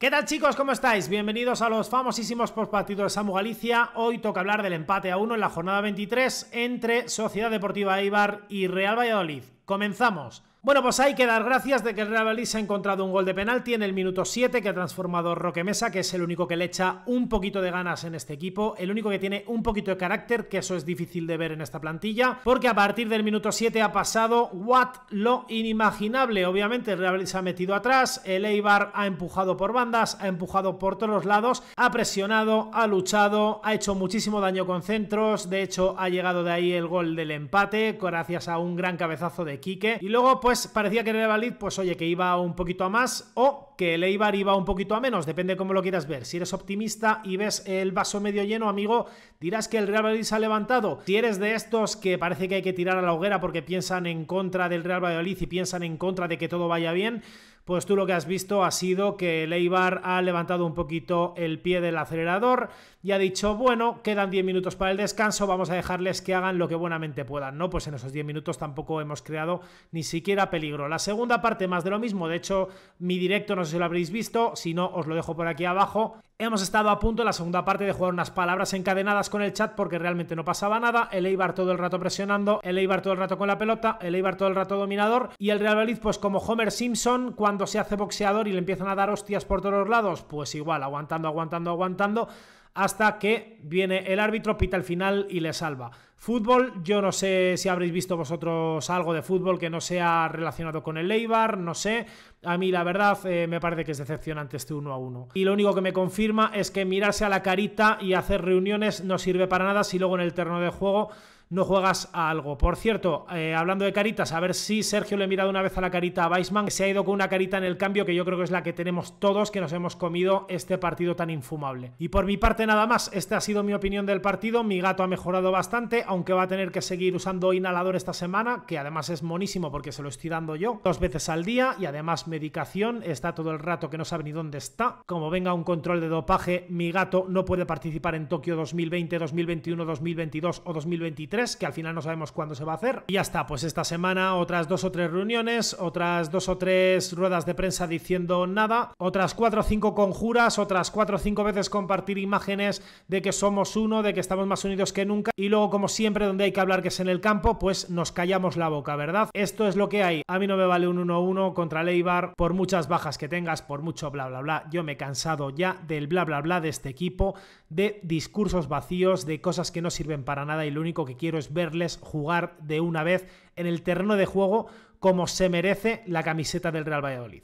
¿Qué tal chicos? ¿Cómo estáis? Bienvenidos a los famosísimos postpartidos de Samu Galicia. Hoy toca hablar del empate a uno en la jornada 23 entre Sociedad Deportiva Eibar y Real Valladolid. Comenzamos. Bueno, pues hay que dar gracias de que el Real Madrid se ha encontrado un gol de penalti en el minuto 7 que ha transformado Roque Mesa, que es el único que le echa un poquito de ganas en este equipo, el único que tiene un poquito de carácter, que eso es difícil de ver en esta plantilla, porque a partir del minuto 7 ha pasado what lo inimaginable. Obviamente el Real Madrid se ha metido atrás, el Eibar ha empujado por bandas, ha empujado por todos los lados, ha presionado, ha luchado, ha hecho muchísimo daño con centros, de hecho ha llegado de ahí el gol del empate gracias a un gran cabezazo de Quique y luego pues parecía que el Valid, pues oye, que iba un poquito a más o que el Eibar iba un poquito a menos, depende cómo lo quieras ver. Si eres optimista y ves el vaso medio lleno, amigo, dirás que el Real Valladolid se ha levantado. Si eres de estos que parece que hay que tirar a la hoguera porque piensan en contra del Real Valladolid y piensan en contra de que todo vaya bien, pues tú lo que has visto ha sido que el Eibar ha levantado un poquito el pie del acelerador y ha dicho, bueno, quedan 10 minutos para el descanso, vamos a dejarles que hagan lo que buenamente puedan, ¿no? Pues en esos 10 minutos tampoco hemos creado ni siquiera peligro. La segunda parte más de lo mismo, de hecho, mi directo no sé si lo habréis visto, si no, os lo dejo por aquí abajo. Hemos estado a punto en la segunda parte de jugar unas palabras encadenadas con el chat porque realmente no pasaba nada, el Eibar todo el rato presionando, el Eibar todo el rato con la pelota, el Eibar todo el rato dominador y el Real Valladolid pues como Homer Simpson cuando cuando se hace boxeador y le empiezan a dar hostias por todos lados? Pues igual, aguantando, aguantando, aguantando, hasta que viene el árbitro, pita el final y le salva. Fútbol, yo no sé si habréis visto vosotros algo de fútbol que no sea relacionado con el Eibar, no sé. A mí, la verdad, eh, me parece que es decepcionante este uno a uno. Y lo único que me confirma es que mirarse a la carita y hacer reuniones no sirve para nada si luego en el terreno de juego no juegas a algo. Por cierto, eh, hablando de caritas, a ver si Sergio le ha mirado una vez a la carita a Weissman, que se ha ido con una carita en el cambio que yo creo que es la que tenemos todos, que nos hemos comido este partido tan infumable. Y por mi parte nada más, esta ha sido mi opinión del partido, mi gato ha mejorado bastante, aunque va a tener que seguir usando inhalador esta semana, que además es monísimo porque se lo estoy dando yo, dos veces al día y además medicación, está todo el rato que no sabe ni dónde está. Como venga un control de dopaje, mi gato no puede participar en Tokio 2020, 2021, 2022 o 2023, que al final no sabemos cuándo se va a hacer. Y ya está, pues esta semana otras dos o tres reuniones, otras dos o tres ruedas de prensa diciendo nada, otras cuatro o cinco conjuras, otras cuatro o cinco veces compartir imágenes de que somos uno, de que estamos más unidos que nunca. Y luego, como siempre, donde hay que hablar que es en el campo, pues nos callamos la boca, ¿verdad? Esto es lo que hay. A mí no me vale un 1-1 contra Leibar por muchas bajas que tengas, por mucho bla bla bla. Yo me he cansado ya del bla bla bla de este equipo, de discursos vacíos, de cosas que no sirven para nada y lo único que quiero quiero es verles jugar de una vez en el terreno de juego como se merece la camiseta del Real Valladolid.